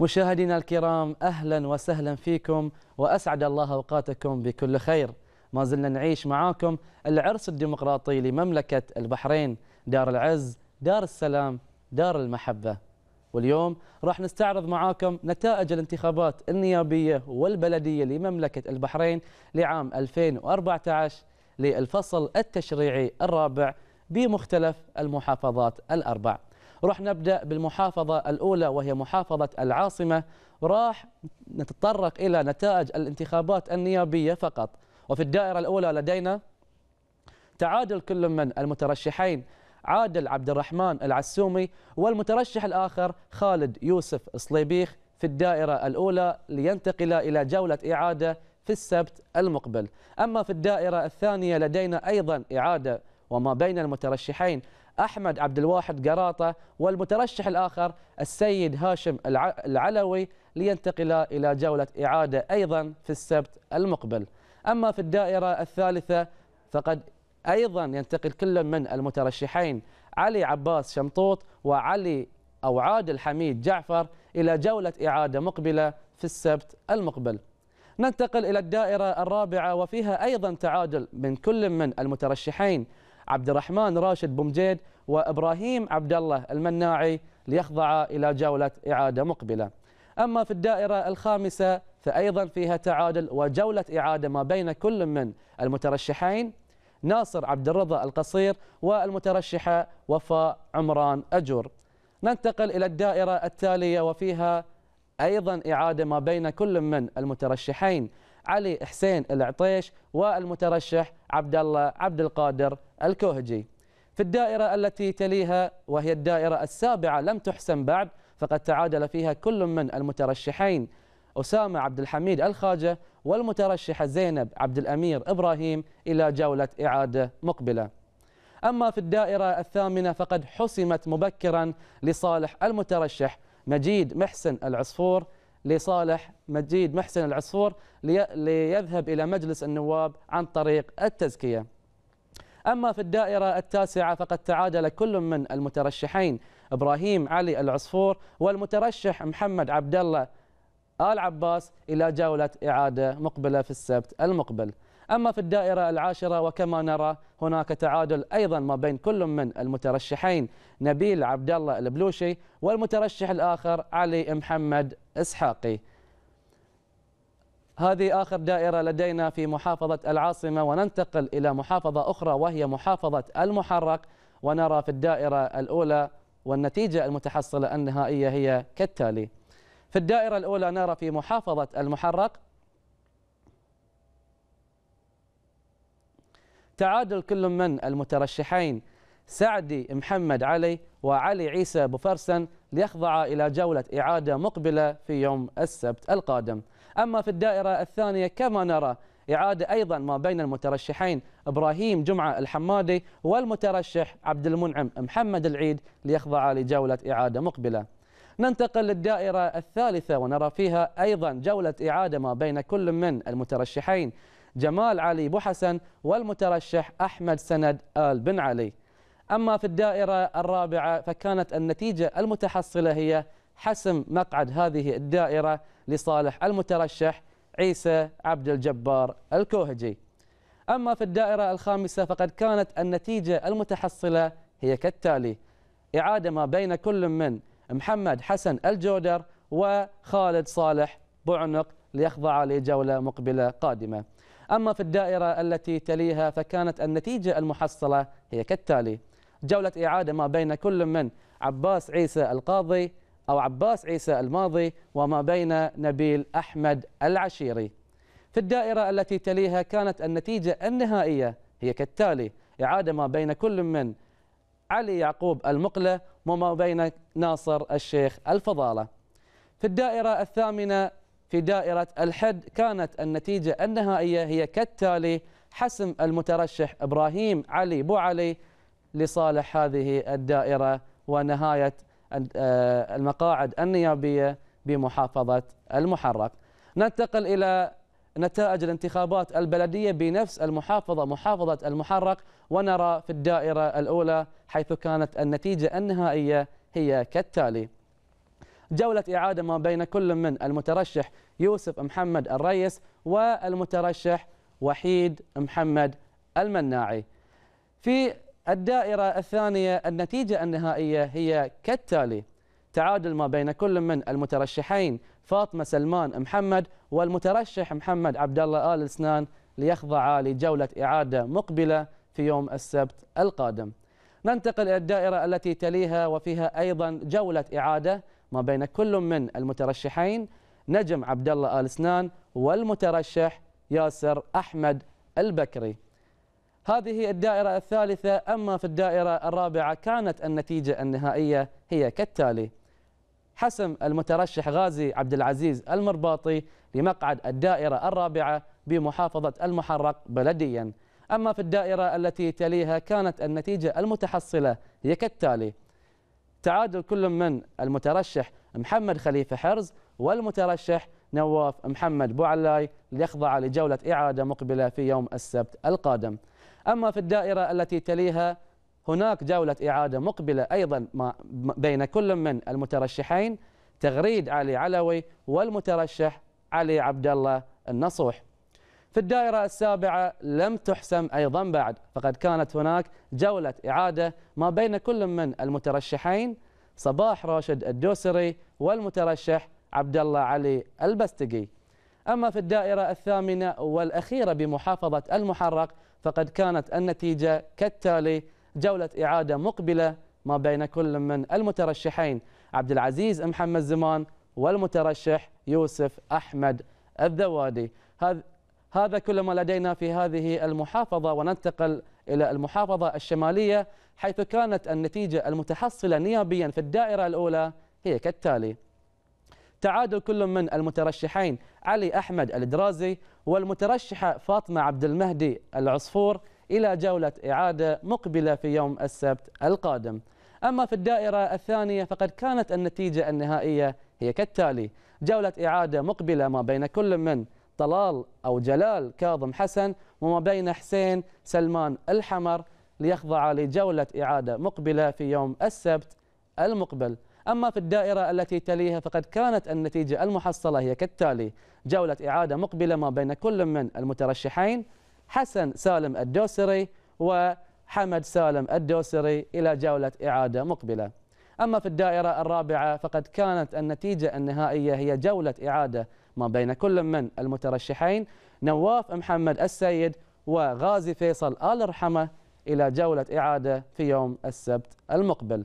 مشاهدينا الكرام اهلا وسهلا فيكم واسعد الله اوقاتكم بكل خير. ما زلنا نعيش معاكم العرس الديمقراطي لمملكه البحرين، دار العز، دار السلام، دار المحبه. واليوم راح نستعرض معاكم نتائج الانتخابات النيابيه والبلديه لمملكه البحرين لعام 2014 للفصل التشريعي الرابع بمختلف المحافظات الاربع. رح نبدأ بالمحافظة الأولى وهي محافظة العاصمة راح نتطرق إلى نتائج الانتخابات النيابية فقط وفي الدائرة الأولى لدينا تعادل كل من المترشحين عادل عبد الرحمن العسومي والمترشح الآخر خالد يوسف صليبيخ في الدائرة الأولى لينتقل إلى جولة إعادة في السبت المقبل أما في الدائرة الثانية لدينا أيضا إعادة وما بين المترشحين أحمد عبد الواحد قراطة والمترشح الآخر السيد هاشم العلوي لينتقل إلى جولة إعادة أيضا في السبت المقبل أما في الدائرة الثالثة فقد أيضا ينتقل كل من المترشحين علي عباس شمطوط وعلي أو عادل حميد جعفر إلى جولة إعادة مقبلة في السبت المقبل ننتقل إلى الدائرة الرابعة وفيها أيضا تعادل من كل من المترشحين عبد الرحمن راشد بومجيد وابراهيم عبد الله المناعي ليخضع الى جوله اعاده مقبله. اما في الدائره الخامسه فايضا فيها تعادل وجوله اعاده ما بين كل من المترشحين ناصر عبد الرضا القصير والمترشحه وفاء عمران اجور. ننتقل الى الدائره التاليه وفيها ايضا اعاده ما بين كل من المترشحين علي حسين العطيش والمترشح عبد الله عبد القادر الكوهجي في الدائرة التي تليها وهي الدائرة السابعة لم تحسم بعد فقد تعادل فيها كل من المترشحين أسامة عبد الحميد الخاجة والمترشحة زينب عبد الأمير إبراهيم إلى جولة إعادة مقبلة أما في الدائرة الثامنة فقد حسمت مبكرا لصالح المترشح مجيد محسن العصفور لصالح مجيد محسن العصفور ليذهب إلى مجلس النواب عن طريق التزكية أما في الدائرة التاسعة فقد تعادل كل من المترشحين إبراهيم علي العصفور والمترشح محمد عبد الله آل عباس إلى جولة إعادة مقبلة في السبت المقبل أما في الدائرة العاشرة وكما نرى هناك تعادل أيضا ما بين كل من المترشحين نبيل عبد الله البلوشي والمترشح الآخر علي محمد إسحاقي هذه آخر دائرة لدينا في محافظة العاصمة وننتقل إلى محافظة أخرى وهي محافظة المحرق ونرى في الدائرة الأولى والنتيجة المتحصلة النهائية هي كالتالي في الدائرة الأولى نرى في محافظة المحرق تعادل كل من المترشحين سعدي محمد علي وعلي عيسى بفرسن ليخضع إلى جولة إعادة مقبلة في يوم السبت القادم أما في الدائرة الثانية كما نرى إعادة أيضا ما بين المترشحين إبراهيم جمعة الحمادي والمترشح عبد المنعم محمد العيد ليخضع لجولة إعادة مقبلة ننتقل للدائرة الثالثة ونرى فيها أيضا جولة إعادة ما بين كل من المترشحين جمال علي بو حسن والمترشح أحمد سند آل بن علي أما في الدائرة الرابعة فكانت النتيجة المتحصلة هي حسم مقعد هذه الدائرة لصالح المترشح عيسى عبد الجبار الكوهجي أما في الدائرة الخامسة فقد كانت النتيجة المتحصلة هي كالتالي إعادة ما بين كل من محمد حسن الجودر وخالد صالح بعنق ليخضع لجولة مقبلة قادمة أما في الدائرة التي تليها فكانت النتيجة المحصلة هي كالتالي جولة إعادة ما بين كل من عباس عيسى القاضي أو عباس عيسى الماضي وما بين نبيل أحمد العشيري في الدائرة التي تليها كانت النتيجة النهائية هي كالتالي إعادة ما بين كل من علي يعقوب المقلة وما بين ناصر الشيخ الفضالة في الدائرة الثامنة في دائرة الحد كانت النتيجة النهائية هي كالتالي حسم المترشح إبراهيم علي بوعلي لصالح هذه الدائرة ونهاية آه، المقاعد النيابية بمحافظة المحرق ننتقل إلى نتائج الانتخابات البلدية بنفس المحافظة محافظة المحرق ونرى في الدائرة الأولى حيث كانت النتيجة النهائية هي كالتالي جولة إعادة ما بين كل من المترشح يوسف محمد الريس والمترشح وحيد محمد المناعي في الدائرة الثانية النتيجة النهائية هي كالتالي تعادل ما بين كل من المترشحين فاطمة سلمان محمد والمترشح محمد عبد الله آل سنان ليخضع لجولة إعادة مقبلة في يوم السبت القادم ننتقل إلى الدائرة التي تليها وفيها أيضا جولة إعادة ما بين كل من المترشحين نجم عبد الله آل سنان والمترشح ياسر أحمد البكري هذه الدائرة الثالثة أما في الدائرة الرابعة كانت النتيجة النهائية هي كالتالي حسم المترشح غازي عبد العزيز المرباطي لمقعد الدائرة الرابعة بمحافظة المحرق بلديا أما في الدائرة التي تليها كانت النتيجة المتحصلة هي كالتالي تعادل كل من المترشح محمد خليفة حرز والمترشح نواف محمد بوعلاي ليخضع لجولة إعادة مقبلة في يوم السبت القادم أما في الدائرة التي تليها هناك جولة إعادة مقبلة أيضا بين كل من المترشحين تغريد علي علوي والمترشح علي عبد الله النصوح في الدائرة السابعة لم تحسم أيضا بعد فقد كانت هناك جولة إعادة ما بين كل من المترشحين صباح راشد الدوسري والمترشح عبد الله علي البستقي أما في الدائرة الثامنة والأخيرة بمحافظة المحرق فقد كانت النتيجة كالتالي جولة إعادة مقبلة ما بين كل من المترشحين عبد العزيز محمد زمان والمترشح يوسف أحمد الذوادي هذا كل ما لدينا في هذه المحافظة وننتقل إلى المحافظة الشمالية حيث كانت النتيجة المتحصلة نيابيا في الدائرة الأولى هي كالتالي تعادل كل من المترشحين علي أحمد الدرازي والمترشحة فاطمة عبد المهدي العصفور إلى جولة إعادة مقبلة في يوم السبت القادم أما في الدائرة الثانية فقد كانت النتيجة النهائية هي كالتالي جولة إعادة مقبلة ما بين كل من طلال أو جلال كاظم حسن وما بين حسين سلمان الحمر ليخضع لجولة إعادة مقبلة في يوم السبت المقبل أما في الدائرة التي تليها فقد كانت النتيجة المحصلة هي كالتالي جولة إعادة مقبلة ما بين كل من المترشحين حسن سالم الدوسري وحمد سالم الدوسري إلى جولة إعادة مقبلة أما في الدائرة الرابعة فقد كانت النتيجة النهائية هي جولة إعادة ما بين كل من المترشحين نواف محمد السيد وغازي فيصل آل رحمه إلى جولة إعادة في يوم السبت المقبل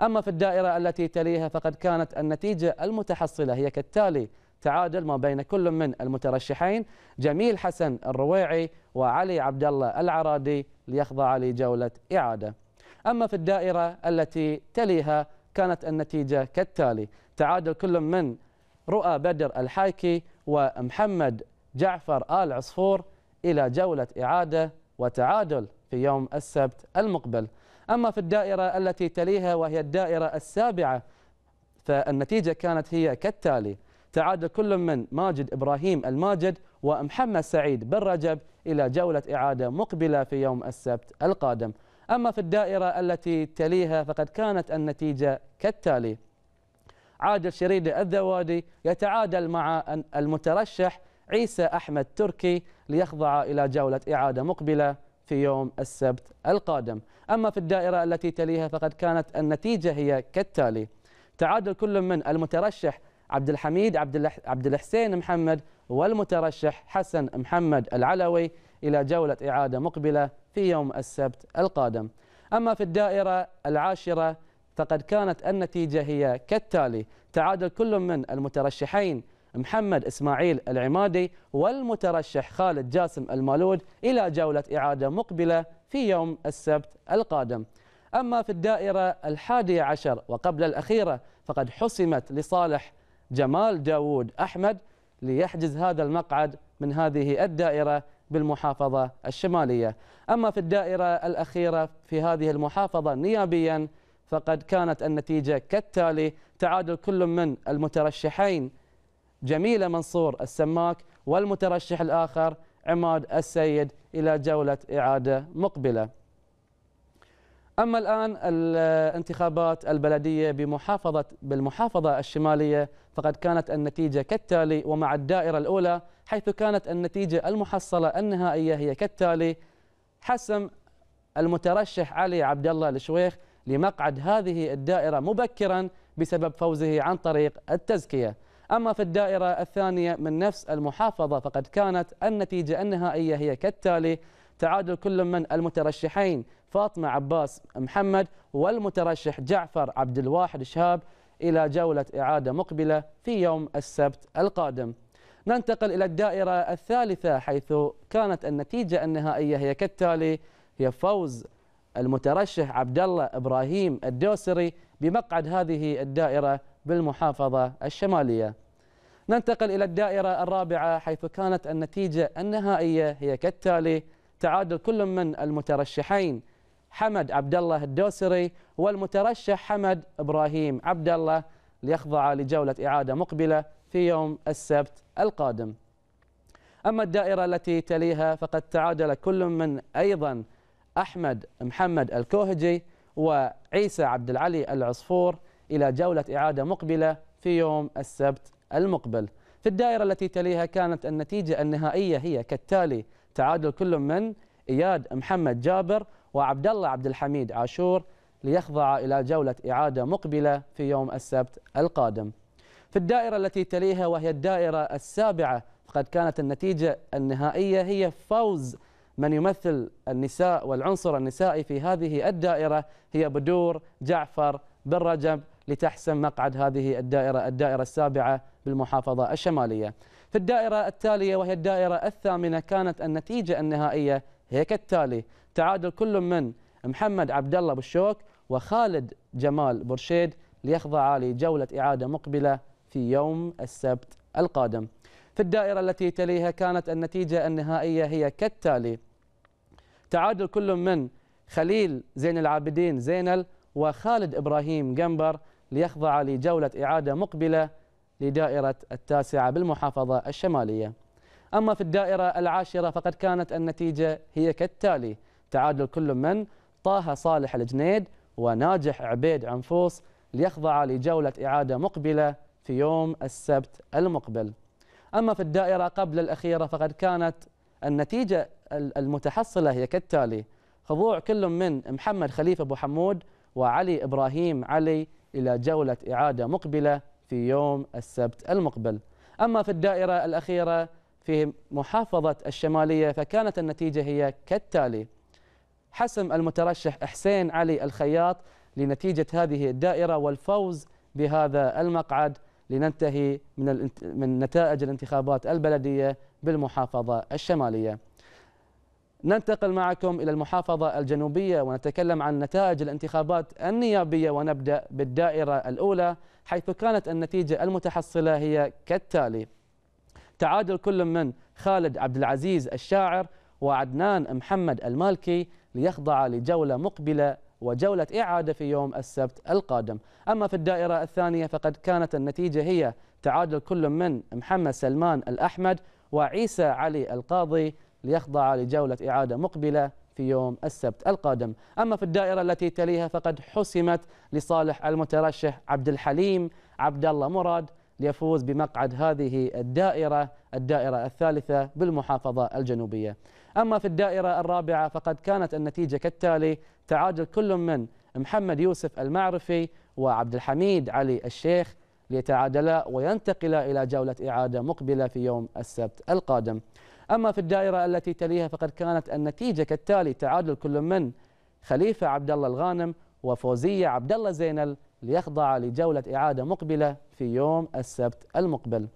أما في الدائرة التي تليها فقد كانت النتيجة المتحصلة هي كالتالي تعادل ما بين كل من المترشحين جميل حسن الرويعي وعلي عبد الله العرادي ليخضع لجولة إعادة أما في الدائرة التي تليها كانت النتيجة كالتالي تعادل كل من رؤى بدر الحايكي ومحمد جعفر آل عصفور إلى جولة إعادة وتعادل في يوم السبت المقبل أما في الدائرة التي تليها وهي الدائرة السابعة فالنتيجة كانت هي كالتالي تعادل كل من ماجد إبراهيم الماجد ومحمد سعيد بن رجب إلى جولة إعادة مقبلة في يوم السبت القادم أما في الدائرة التي تليها فقد كانت النتيجة كالتالي عادل شريد الذوادي يتعادل مع المترشح عيسى أحمد تركي ليخضع إلى جولة إعادة مقبلة في يوم السبت القادم أما في الدائرة التي تليها فقد كانت النتيجة هي كالتالي تعادل كل من المترشح عبد الحميد عبد الحسين محمد والمترشح حسن محمد العلوي إلى جولة إعادة مقبلة في يوم السبت القادم أما في الدائرة العاشرة فقد كانت النتيجة هي كالتالي تعادل كل من المترشحين محمد إسماعيل العمادي والمترشح خالد جاسم المالود إلى جولة إعادة مقبلة في يوم السبت القادم أما في الدائرة الحادية عشر وقبل الأخيرة فقد حسمت لصالح جمال داوود أحمد ليحجز هذا المقعد من هذه الدائرة بالمحافظة الشمالية أما في الدائرة الأخيرة في هذه المحافظة نيابيا فقد كانت النتيجة كالتالي تعادل كل من المترشحين جميلة منصور السماك والمترشح الآخر عماد السيد إلى جولة إعادة مقبلة أما الآن الانتخابات البلدية بمحافظة بالمحافظة الشمالية فقد كانت النتيجة كالتالي ومع الدائرة الأولى حيث كانت النتيجة المحصلة النهائية هي كالتالي حسم المترشح علي عبد الله الشويخ لمقعد هذه الدائرة مبكرا بسبب فوزه عن طريق التزكية أما في الدائرة الثانية من نفس المحافظة فقد كانت النتيجة النهائية هي كالتالي تعادل كل من المترشحين فاطمة عباس محمد والمترشح جعفر عبد الواحد شهاب إلى جولة إعادة مقبلة في يوم السبت القادم ننتقل إلى الدائرة الثالثة حيث كانت النتيجة النهائية هي كالتالي هي فوز المترشح عبد الله ابراهيم الدوسري بمقعد هذه الدائره بالمحافظه الشماليه. ننتقل الى الدائره الرابعه حيث كانت النتيجه النهائيه هي كالتالي تعادل كل من المترشحين حمد عبد الله الدوسري والمترشح حمد ابراهيم عبد الله ليخضع لجوله اعاده مقبله في يوم السبت القادم. اما الدائره التي تليها فقد تعادل كل من ايضا أحمد محمد الكوهجي وعيسى عبد العلي العصفور إلى جولة إعادة مقبلة في يوم السبت المقبل في الدائرة التي تليها كانت النتيجة النهائية هي كالتالي تعادل كل من إياد محمد جابر وعبد الله عبد الحميد عاشور ليخضع إلى جولة إعادة مقبلة في يوم السبت القادم في الدائرة التي تليها وهي الدائرة السابعة فقد كانت النتيجة النهائية هي فوز من يمثل النساء والعنصر النسائي في هذه الدائرة هي بدور جعفر بن رجب لتحسم مقعد هذه الدائرة الدائرة السابعة بالمحافظة الشمالية في الدائرة التالية وهي الدائرة الثامنة كانت النتيجة النهائية هي كالتالي تعادل كل من محمد عبد الله بالشوك وخالد جمال برشيد ليخضع لجولة إعادة مقبلة في يوم السبت القادم في الدائرة التي تليها كانت النتيجة النهائية هي كالتالي تعادل كل من خليل زين العابدين زينل وخالد إبراهيم جنبر ليخضع لجولة إعادة مقبلة لدائرة التاسعة بالمحافظة الشمالية أما في الدائرة العاشرة فقد كانت النتيجة هي كالتالي تعادل كل من طه صالح الجنيد وناجح عبيد عنفوس ليخضع لجولة إعادة مقبلة في يوم السبت المقبل أما في الدائرة قبل الأخيرة فقد كانت النتيجة المتحصلة هي كالتالي خضوع كل من محمد خليفة أبو حمود وعلي إبراهيم علي إلى جولة إعادة مقبلة في يوم السبت المقبل أما في الدائرة الأخيرة في محافظة الشمالية فكانت النتيجة هي كالتالي حسم المترشح حسين علي الخياط لنتيجة هذه الدائرة والفوز بهذا المقعد لننتهي من من نتائج الانتخابات البلديه بالمحافظه الشماليه. ننتقل معكم الى المحافظه الجنوبيه ونتكلم عن نتائج الانتخابات النيابيه ونبدا بالدائره الاولى حيث كانت النتيجه المتحصله هي كالتالي. تعادل كل من خالد عبد العزيز الشاعر وعدنان محمد المالكي ليخضع لجوله مقبله وجولة إعادة في يوم السبت القادم أما في الدائرة الثانية فقد كانت النتيجة هي تعادل كل من محمد سلمان الأحمد وعيسى علي القاضي ليخضع لجولة إعادة مقبلة في يوم السبت القادم أما في الدائرة التي تليها فقد حسمت لصالح المترشح عبد الحليم عبد الله مراد ليفوز بمقعد هذه الدائرة الدائرة الثالثة بالمحافظة الجنوبية أما في الدائرة الرابعة فقد كانت النتيجة كالتالي تعادل كل من محمد يوسف المعرفي وعبد الحميد علي الشيخ ليتعادلا وينتقلا إلى جولة إعادة مقبلة في يوم السبت القادم أما في الدائرة التي تليها فقد كانت النتيجة كالتالي تعادل كل من خليفة عبد الله الغانم وفوزية عبد الله زينل ليخضع لجولة إعادة مقبلة في يوم السبت المقبل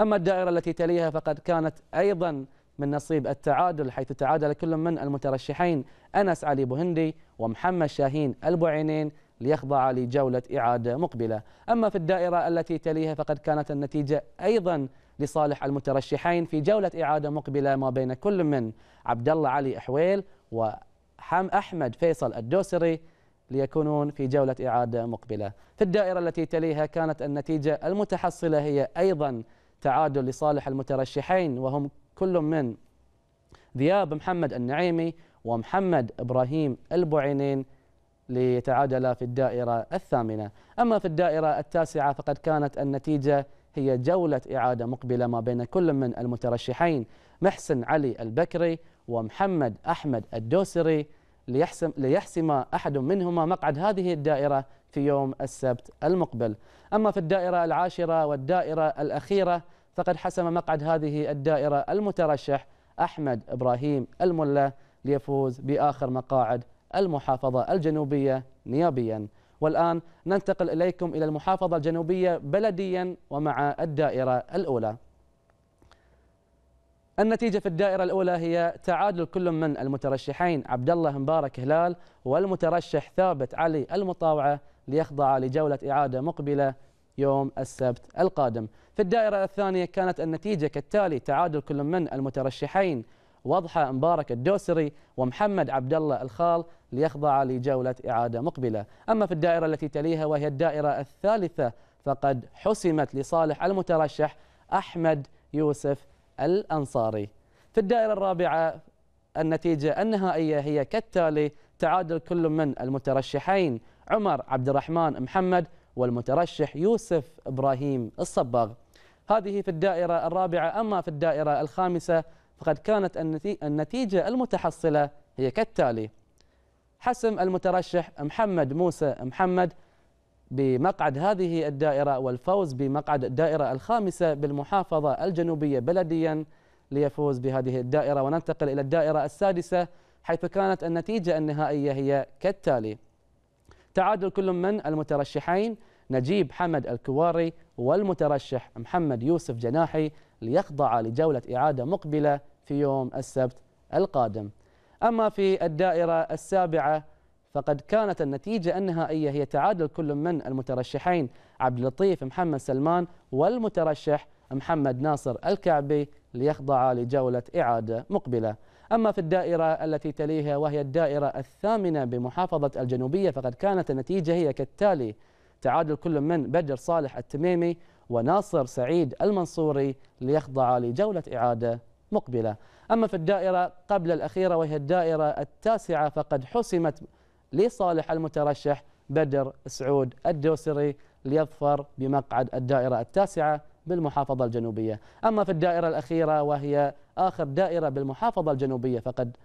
أما الدائرة التي تليها فقد كانت أيضا من نصيب التعادل حيث تعادل كل من المترشحين أنس علي بوهندي ومحمد شاهين البعينين ليخضع لجولة إعادة مقبلة أما في الدائرة التي تليها فقد كانت النتيجة أيضا لصالح المترشحين في جولة إعادة مقبلة ما بين كل من عبد الله علي إحويل وحم أحمد فيصل الدوسري ليكونون في جولة إعادة مقبلة في الدائرة التي تليها كانت النتيجة المتحصلة هي أيضا تعادل لصالح المترشحين وهم كل من ذياب محمد النعيمي ومحمد إبراهيم البعينين ليتعادل في الدائرة الثامنة أما في الدائرة التاسعة فقد كانت النتيجة هي جولة إعادة مقبلة ما بين كل من المترشحين محسن علي البكري ومحمد أحمد الدوسري ليحسم, ليحسم أحد منهما مقعد هذه الدائرة في يوم السبت المقبل أما في الدائرة العاشرة والدائرة الأخيرة فقد حسم مقعد هذه الدائرة المترشح أحمد إبراهيم الملا ليفوز بآخر مقاعد المحافظة الجنوبية نيابيا والآن ننتقل إليكم إلى المحافظة الجنوبية بلديا ومع الدائرة الأولى النتيجة في الدائرة الأولى هي تعادل كل من المترشحين عبد الله مبارك هلال والمترشح ثابت علي المطاوعة ليخضع لجولة إعادة مقبلة يوم السبت القادم في الدائرة الثانية كانت النتيجة كالتالي تعادل كل من المترشحين وضحى مبارك الدوسري ومحمد عبد الله الخال ليخضع لجولة إعادة مقبلة أما في الدائرة التي تليها وهي الدائرة الثالثة فقد حسمت لصالح المترشح أحمد يوسف الأنصاري في الدائرة الرابعة النتيجة النهائية هي كالتالي تعادل كل من المترشحين عمر عبد الرحمن محمد والمترشح يوسف إبراهيم الصباغ هذه في الدائرة الرابعة أما في الدائرة الخامسة فقد كانت النتيجة المتحصلة هي كالتالي حسم المترشح محمد موسى محمد بمقعد هذه الدائرة والفوز بمقعد الدائرة الخامسة بالمحافظة الجنوبية بلديا ليفوز بهذه الدائرة وننتقل إلى الدائرة السادسة حيث كانت النتيجة النهائية هي كالتالي تعادل كل من المترشحين نجيب حمد الكواري والمترشح محمد يوسف جناحي ليخضع لجولة إعادة مقبلة في يوم السبت القادم أما في الدائرة السابعة فقد كانت النتيجة النهائية هي تعادل كل من المترشحين عبد اللطيف محمد سلمان والمترشح محمد ناصر الكعبي ليخضع لجولة إعادة مقبلة أما في الدائرة التي تليها وهي الدائرة الثامنة بمحافظة الجنوبية فقد كانت النتيجة هي كالتالي تعادل كل من بدر صالح التميمي وناصر سعيد المنصوري ليخضع لجولة إعادة مقبلة أما في الدائرة قبل الأخيرة وهي الدائرة التاسعة فقد حسمت لصالح المترشح بدر سعود الدوسري ليظفر بمقعد الدائرة التاسعة بالمحافظة الجنوبية أما في الدائرة الأخيرة وهي آخر دائرة بالمحافظة الجنوبية فقد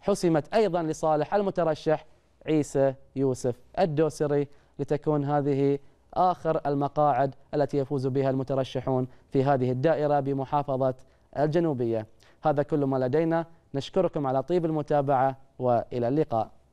حسمت أيضا لصالح المترشح عيسى يوسف الدوسري لتكون هذه آخر المقاعد التي يفوز بها المترشحون في هذه الدائرة بمحافظة الجنوبية هذا كل ما لدينا نشكركم على طيب المتابعة وإلى اللقاء